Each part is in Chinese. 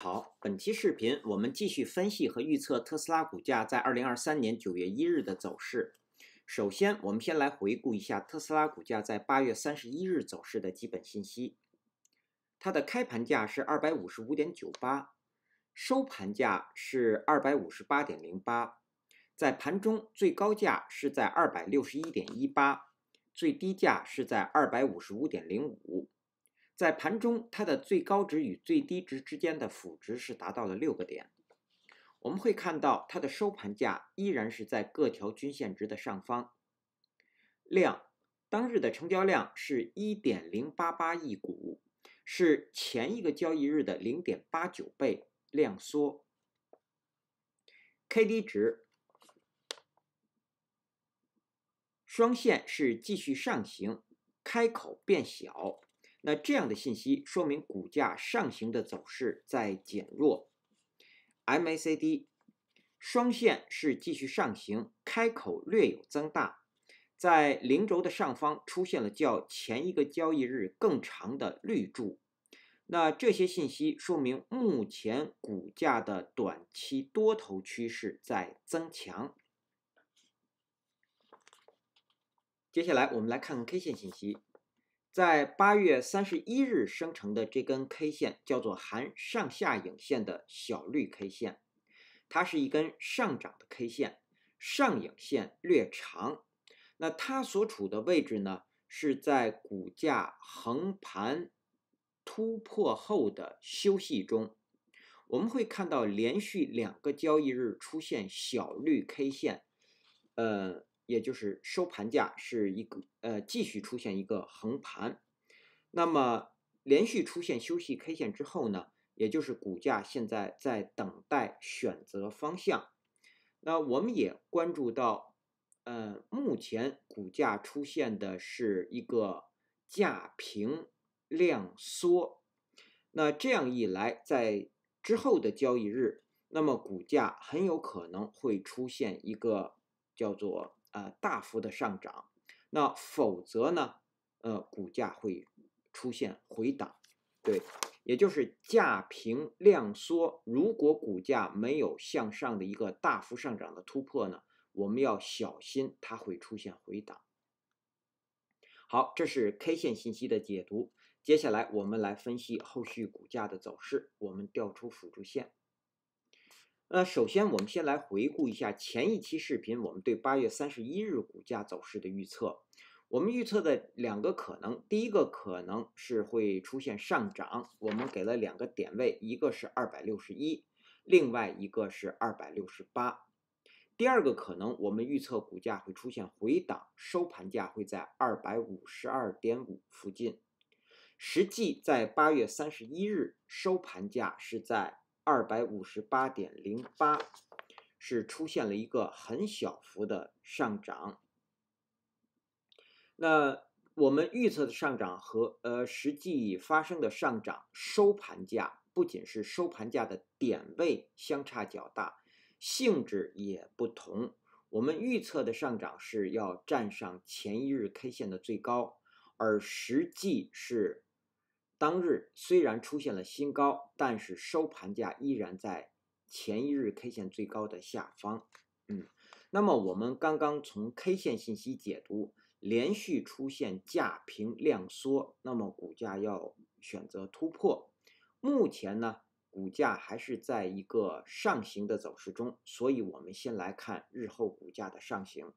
好，本期视频我们继续分析和预测特斯拉股价在二零二三年九月一日的走势。首先，我们先来回顾一下特斯拉股价在八月三十一日走势的基本信息。它的开盘价是二百五十五点九八，收盘价是二百五十八点零八，在盘中最高价是在二百六十一点一八，最低价是在二百五十五点零五。在盘中，它的最高值与最低值之间的幅值是达到了六个点。我们会看到，它的收盘价依然是在各条均线值的上方。量，当日的成交量是1.088亿股，是前一个交易日的0.89倍，量缩。K D 值双线是继续上行，开口变小。那这样的信息说明股价上行的走势在减弱，MACD 双线是继续上行，开口略有增大，在零轴的上方出现了较前一个交易日更长的绿柱。那这些信息说明目前股价的短期多头趋势在增强。接下来我们来看 K 线信息。在八月三十一日生成的这根 K 线叫做含上下影线的小绿 K 线，它是一根上涨的 K 线，上影线略长。那它所处的位置呢，是在股价横盘突破后的休息中。我们会看到连续两个交易日出现小绿 K 线，呃。也就是收盘价是一个呃继续出现一个横盘，那么连续出现休息 K 线之后呢，也就是股价现在在等待选择方向。那我们也关注到，呃，目前股价出现的是一个价平量缩。那这样一来，在之后的交易日，那么股价很有可能会出现一个叫做。呃，大幅的上涨，那否则呢，呃，股价会出现回档，对，也就是价平量缩。如果股价没有向上的一个大幅上涨的突破呢，我们要小心它会出现回档。好，这是 K 线信息的解读，接下来我们来分析后续股价的走势。我们调出辅助线。呃，首先我们先来回顾一下前一期视频，我们对八月三十一日股价走势的预测。我们预测的两个可能，第一个可能是会出现上涨，我们给了两个点位，一个是二百六十一，另外一个是二百六十八。第二个可能，我们预测股价会出现回档，收盘价会在二百五十二点五附近。实际在八月三十一日收盘价是在。二百五十八点零八，是出现了一个很小幅的上涨。那我们预测的上涨和呃实际发生的上涨收盘价，不仅是收盘价的点位相差较大，性质也不同。我们预测的上涨是要站上前一日 K 线的最高，而实际是。当日虽然出现了新高，但是收盘价依然在前一日 K 线最高的下方。嗯，那么我们刚刚从 K 线信息解读，连续出现价平量缩，那么股价要选择突破。目前呢，股价还是在一个上行的走势中，所以我们先来看日后股价的上行。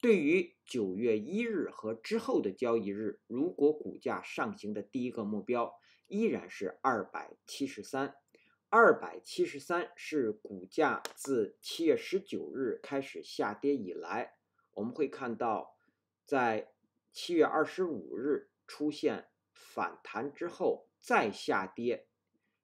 对于九月一日和之后的交易日，如果股价上行的第一个目标依然是二百七十三，二百七十三是股价自七月十九日开始下跌以来，我们会看到在七月二十五日出现反弹之后再下跌，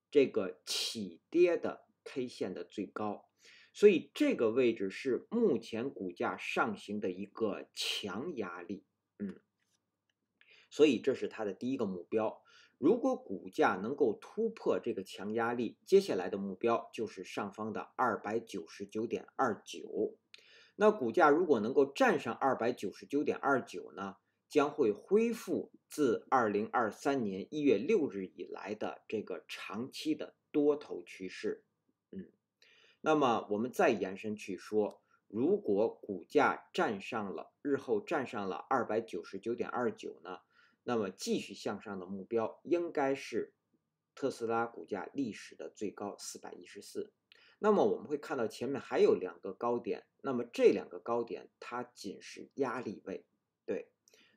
这个起跌的 K 线的最高。所以这个位置是目前股价上行的一个强压力，嗯，所以这是它的第一个目标。如果股价能够突破这个强压力，接下来的目标就是上方的二百九十九点二九。那股价如果能够站上二百九十九点二九呢，将会恢复自二零二三年一月六日以来的这个长期的多头趋势。那么我们再延伸去说，如果股价站上了日后站上了二百九十九点二九呢，那么继续向上的目标应该是特斯拉股价历史的最高四百一十四。那么我们会看到前面还有两个高点，那么这两个高点它仅是压力位，对，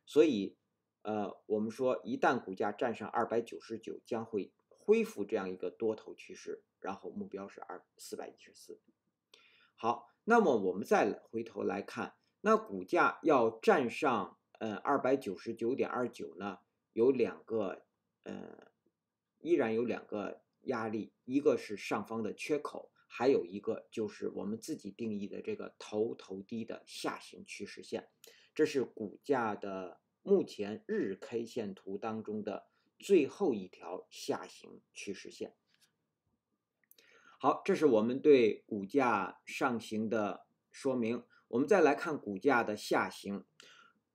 所以，呃，我们说一旦股价站上二百九十九，将会。恢复这样一个多头趋势，然后目标是二四百一十四。好，那么我们再回头来看，那股价要站上呃二百九十九点二九呢，有两个呃依然有两个压力，一个是上方的缺口，还有一个就是我们自己定义的这个头头低的下行趋势线。这是股价的目前日 K 线图当中的。最后一条下行趋势线。好，这是我们对股价上行的说明。我们再来看股价的下行。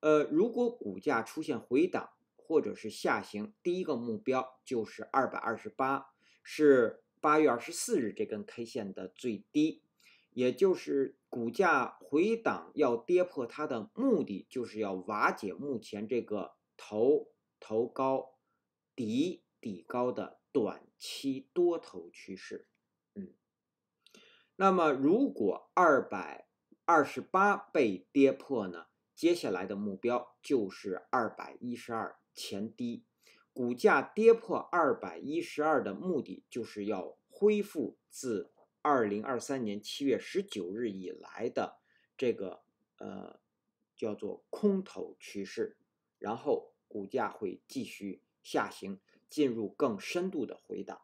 呃，如果股价出现回档或者是下行，第一个目标就是二百二十八，是八月二十四日这根 K 线的最低，也就是股价回档要跌破它的目的，就是要瓦解目前这个头头高。底底高的短期多头趋势，嗯，那么如果二百二十八被跌破呢？接下来的目标就是二百一十二前低，股价跌破二百一十二的目的就是要恢复自二零二三年七月十九日以来的这个呃叫做空头趋势，然后股价会继续。下行进入更深度的回档。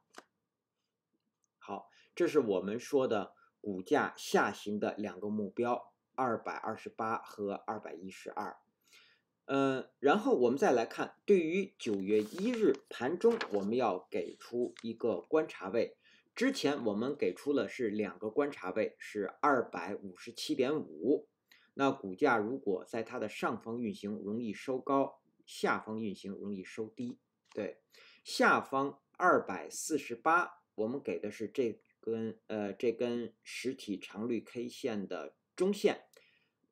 好，这是我们说的股价下行的两个目标：二百二十八和二百一十二。嗯，然后我们再来看，对于九月一日盘中，我们要给出一个观察位。之前我们给出的是两个观察位，是二百五十七点五。那股价如果在它的上方运行，容易收高；下方运行，容易收低。对，下方二百四十八，我们给的是这根呃这根实体长绿 K 线的中线，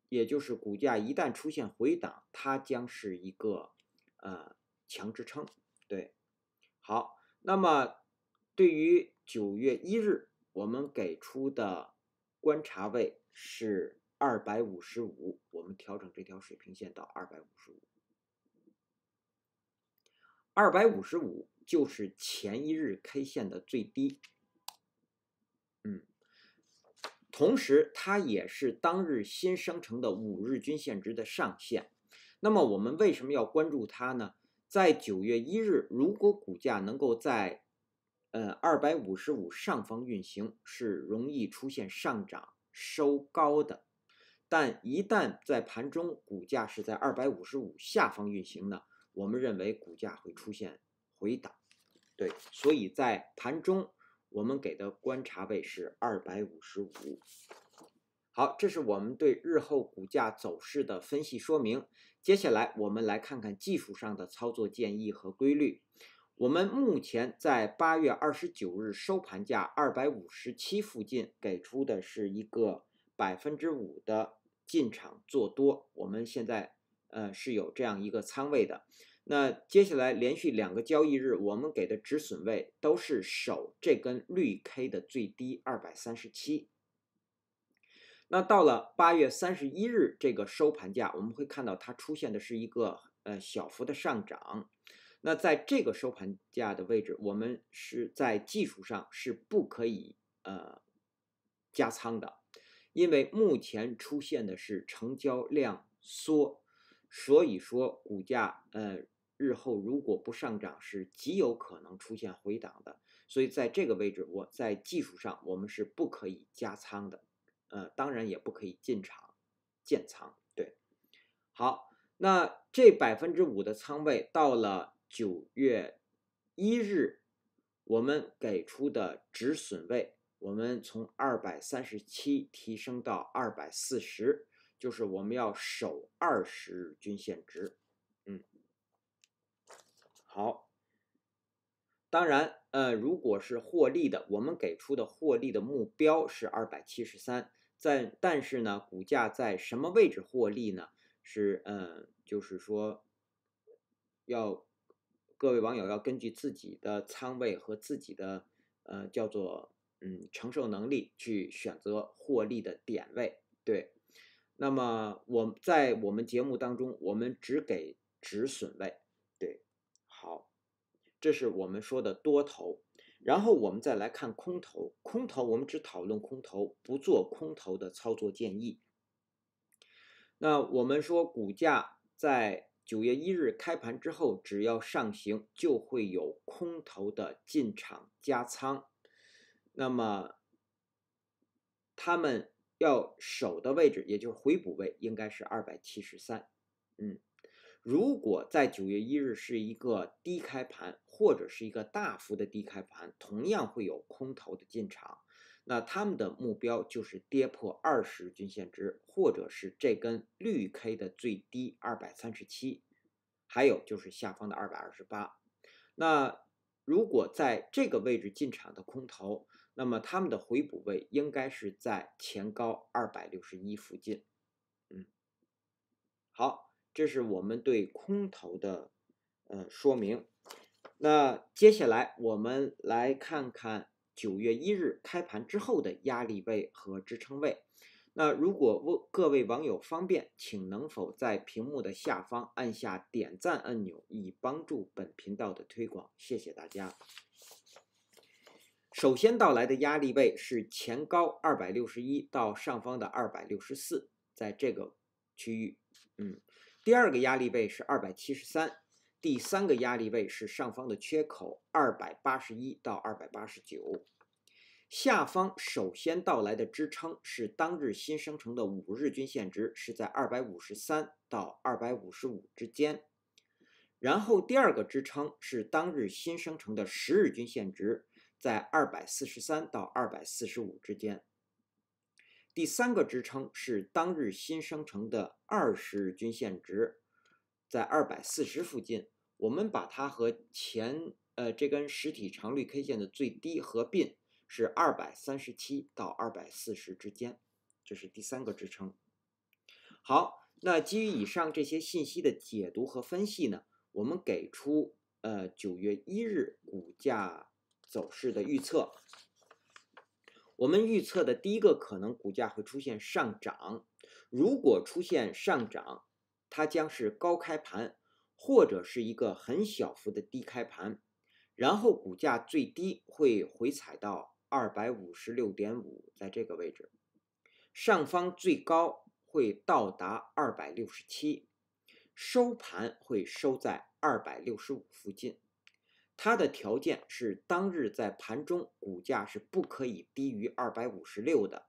也就是股价一旦出现回档，它将是一个呃强支撑。对，好，那么对于九月一日，我们给出的观察位是二百五十五，我们调整这条水平线到二百五十五。二百五十五就是前一日 K 线的最低，嗯，同时它也是当日新生成的五日均线值的上限。那么我们为什么要关注它呢？在九月一日，如果股价能够在呃二百五十五上方运行，是容易出现上涨收高的；但一旦在盘中股价是在二百五十五下方运行呢？我们认为股价会出现回档，对，所以在盘中我们给的观察位是二百五十五。好，这是我们对日后股价走势的分析说明。接下来我们来看看技术上的操作建议和规律。我们目前在八月二十九日收盘价二百五十七附近给出的是一个百分之五的进场做多。我们现在。呃，是有这样一个仓位的。那接下来连续两个交易日，我们给的止损位都是守这根绿 K 的最低二百三十七。那到了八月三十一日这个收盘价，我们会看到它出现的是一个呃小幅的上涨。那在这个收盘价的位置，我们是在技术上是不可以呃加仓的，因为目前出现的是成交量缩。所以说股价呃日后如果不上涨，是极有可能出现回档的。所以在这个位置，我在技术上我们是不可以加仓的，呃，当然也不可以进场建仓。对，好，那这百分之五的仓位到了九月一日，我们给出的止损位，我们从二百三十七提升到二百四十。就是我们要守二十日均线值，嗯，好，当然，呃，如果是获利的，我们给出的获利的目标是二百七十三，在但是呢，股价在什么位置获利呢？是，嗯，就是说，要各位网友要根据自己的仓位和自己的，呃，叫做，嗯，承受能力去选择获利的点位，对。那么我在我们节目当中，我们只给止损位，对，好，这是我们说的多头，然后我们再来看空头，空头我们只讨论空头，不做空头的操作建议。那我们说股价在九月一日开盘之后，只要上行就会有空头的进场加仓，那么他们。要守的位置，也就是回补位，应该是二百七十三。嗯，如果在九月一日是一个低开盘，或者是一个大幅的低开盘，同样会有空头的进场。那他们的目标就是跌破二十均线值，或者是这根绿 K 的最低二百三十七，还有就是下方的二百二十八。那如果在这个位置进场的空头，那么他们的回补位应该是在前高二百六十一附近。嗯，好，这是我们对空头的呃说明。那接下来我们来看看九月一日开盘之后的压力位和支撑位。那如果各位网友方便，请能否在屏幕的下方按下点赞按钮，以帮助本频道的推广，谢谢大家。首先到来的压力位是前高二百六十一到上方的二百六十四，在这个区域，嗯，第二个压力位是二百七十三，第三个压力位是上方的缺口二百八十一到二百八十九。下方首先到来的支撑是当日新生成的五日均线值，是在二百五十三到二百五十五之间。然后第二个支撑是当日新生成的十日均线值，在二百四十三到二百四十五之间。第三个支撑是当日新生成的二十日均线值，在二百四十附近。我们把它和前呃这根实体长绿 K 线的最低合并。是二百三十七到二百四十之间，这是第三个支撑。好，那基于以上这些信息的解读和分析呢，我们给出呃九月一日股价走势的预测。我们预测的第一个可能股价会出现上涨，如果出现上涨，它将是高开盘或者是一个很小幅的低开盘，然后股价最低会回踩到。二百五十六点五，在这个位置上方最高会到达二百六十七，收盘会收在二百六十五附近。它的条件是，当日在盘中股价是不可以低于二百五十六的，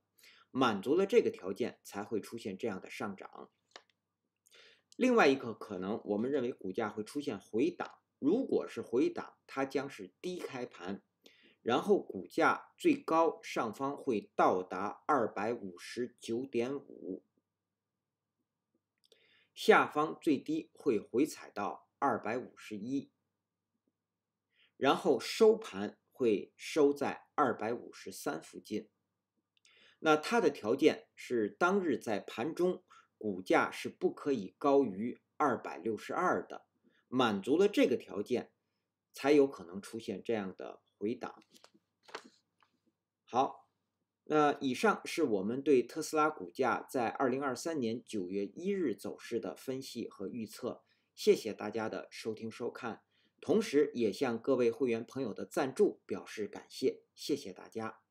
满足了这个条件才会出现这样的上涨。另外一个可能，我们认为股价会出现回档，如果是回档，它将是低开盘。然后股价最高上方会到达二百五十九点五，下方最低会回踩到二百五十一，然后收盘会收在二百五十三附近。那它的条件是，当日在盘中股价是不可以高于二百六十二的，满足了这个条件，才有可能出现这样的。回答。好，那以上是我们对特斯拉股价在二零二三年九月一日走势的分析和预测。谢谢大家的收听收看，同时也向各位会员朋友的赞助表示感谢。谢谢大家。